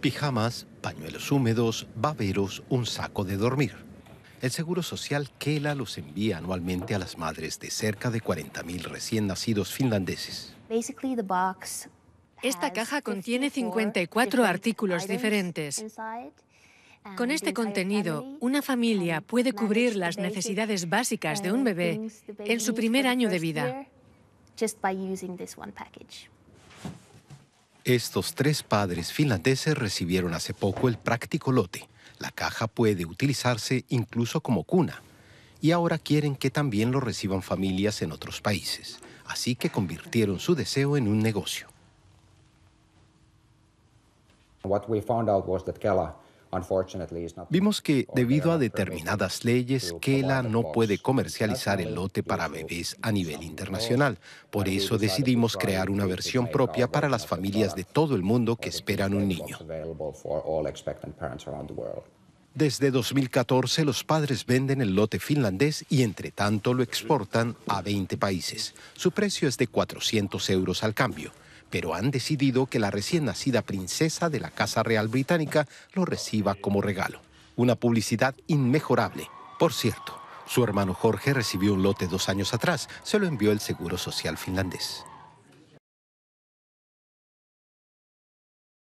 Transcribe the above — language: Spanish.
Pijamas, pañuelos húmedos, baberos, un saco de dormir. El Seguro Social Kela los envía anualmente a las madres de cerca de 40.000 recién nacidos finlandeses. Esta caja contiene 54 artículos diferentes. Con este contenido, una familia puede cubrir las necesidades básicas de un bebé en su primer año de vida. Estos tres padres finlandeses recibieron hace poco el práctico lote. La caja puede utilizarse incluso como cuna. Y ahora quieren que también lo reciban familias en otros países. Así que convirtieron su deseo en un negocio. What we found out was Kela Vimos que, debido a determinadas leyes, Kela no puede comercializar el lote para bebés a nivel internacional. Por eso decidimos crear una versión propia para las familias de todo el mundo que esperan un niño. Desde 2014 los padres venden el lote finlandés y entre tanto lo exportan a 20 países. Su precio es de 400 euros al cambio pero han decidido que la recién nacida princesa de la Casa Real Británica lo reciba como regalo. Una publicidad inmejorable. Por cierto, su hermano Jorge recibió un lote dos años atrás, se lo envió el Seguro Social finlandés.